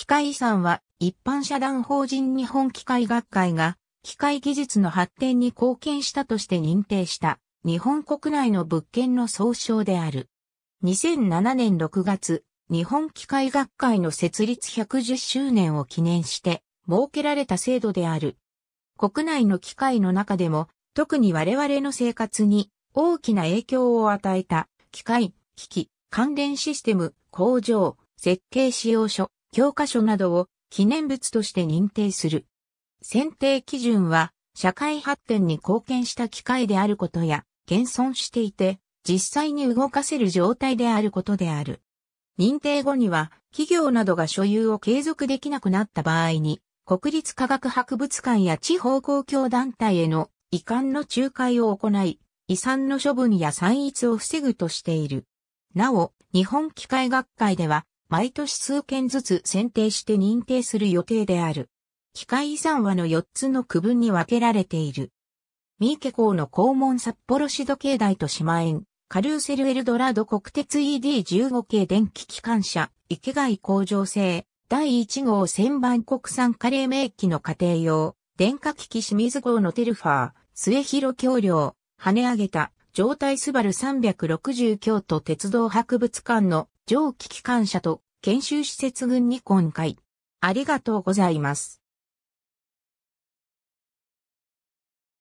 機械遺産は一般社団法人日本機械学会が機械技術の発展に貢献したとして認定した日本国内の物件の総称である。2007年6月、日本機械学会の設立110周年を記念して設けられた制度である。国内の機械の中でも特に我々の生活に大きな影響を与えた機械、機器、関連システム、工場、設計使用書、教科書などを記念物として認定する。選定基準は、社会発展に貢献した機会であることや、現存していて、実際に動かせる状態であることである。認定後には、企業などが所有を継続できなくなった場合に、国立科学博物館や地方公共団体への遺憾の仲介を行い、遺産の処分や散逸を防ぐとしている。なお、日本機械学会では、毎年数件ずつ選定して認定する予定である。機械遺産はの4つの区分に分けられている。三池港の肛門札幌市時計台と島園、カルーセルエルドラド国鉄 ED15 系電気機関車、池外工場製、第1号千番国産カレー名機の家庭用、電化機器清水号のテルファー、末広橋梁、跳ね上げた、状態スバル360京都鉄道博物館の蒸気機関車と研修施設群に今回。ありがとうございます。